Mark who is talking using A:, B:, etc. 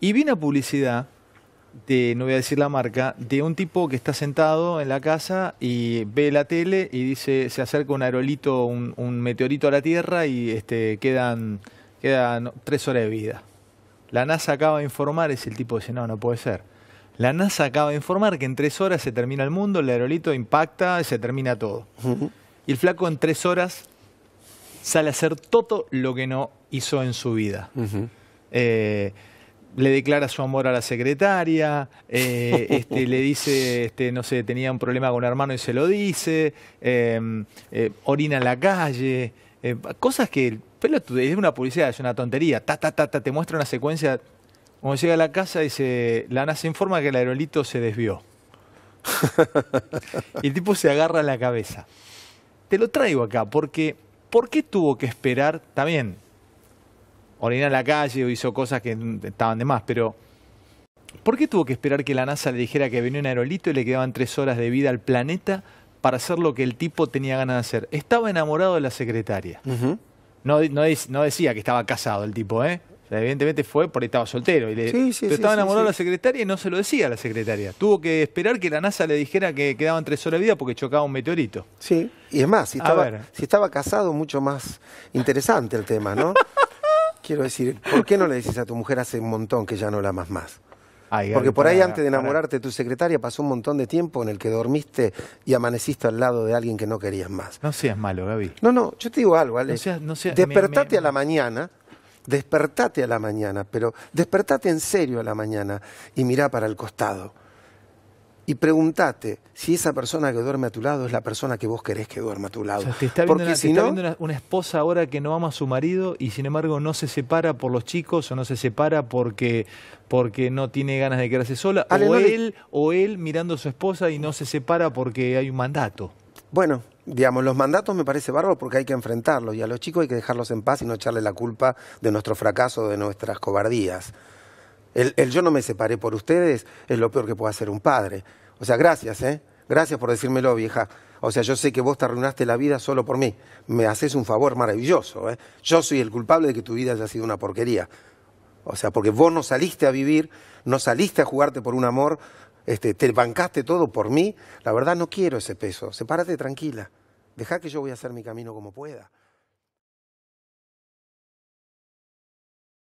A: Y vi una publicidad de, no voy a decir la marca, de un tipo que está sentado en la casa y ve la tele y dice, se acerca un aerolito, un, meteorito a la Tierra y este, quedan, quedan tres horas de vida. La NASA acaba de informar, es el tipo dice, no, no puede ser. La NASA acaba de informar que en tres horas se termina el mundo, el aerolito impacta, y se termina todo. Y el flaco en tres horas sale a hacer todo lo que no hizo en su vida le declara su amor a la secretaria, eh, este, le dice, este, no sé, tenía un problema con un hermano y se lo dice, em, eh, orina en la calle, eh, cosas que es una publicidad, es una tontería, ta, ta, ta, te muestra una secuencia, cuando llega a la casa dice, la se informa que el aerolito se desvió. y el tipo se agarra la cabeza. Te lo traigo acá, porque ¿por qué tuvo que esperar también? orinó en la calle o hizo cosas que estaban de más, pero ¿por qué tuvo que esperar que la NASA le dijera que venía un aerolito y le quedaban tres horas de vida al planeta para hacer lo que el tipo tenía ganas de hacer? Estaba enamorado de la secretaria. no, decía que estaba casado el tipo, ¿eh? evidentemente fue porque estaba soltero. Y pero estaba enamorado de la secretaria y no se lo decía a la secretaria. Tuvo que esperar que la NASA le dijera que quedaban tres horas de vida porque chocaba un meteorito. Sí, y es
B: más, si estaba, si estaba casado, mucho más interesante el tema, ¿no? Quiero decir, ¿por qué no le dices a tu mujer hace un montón que ya no la amas más? Porque por ahí antes de enamorarte tu secretaria pasó un montón de tiempo en el que dormiste y amaneciste al lado de alguien que no querías más.
A: No seas malo, Gaby.
B: No, no, yo te digo algo, Ale. No despertate a la mañana, despertate a la mañana, pero despertate en serio a la mañana y mirá para el costado y preguntate si esa persona que duerme a tu lado es la persona que vos querés que duerma a tu lado. te está si viendo
A: una, esposa ahora que no ama a su marido y sin embargo no se separa por los chicos o no se separa porque, porque no tiene ganas de quedarse sola. o, él, o él mirando a su esposa y no se separa porque hay un mandato. Bueno, digamos,
B: los mandatos me parece bárbaro porque hay que enfrentarlos y a los chicos hay que dejarlos en paz y no echarle la culpa de nuestro fracaso, de nuestras cobardías. El, yo no me separé por ustedes es lo peor que puede hacer un padre. O sea, gracias, ¿eh? Gracias por decírmelo, vieja. O sea, yo sé que vos te arruinaste la vida solo por mí. Me haces un favor maravilloso, ¿eh? Yo soy el culpable de que tu vida haya sido una porquería. O sea, porque vos no saliste a vivir, no saliste a jugarte por un amor, este, te bancaste todo por mí. La verdad no quiero ese peso. Sepárate tranquila. Deja
A: que yo voy a hacer mi camino como pueda.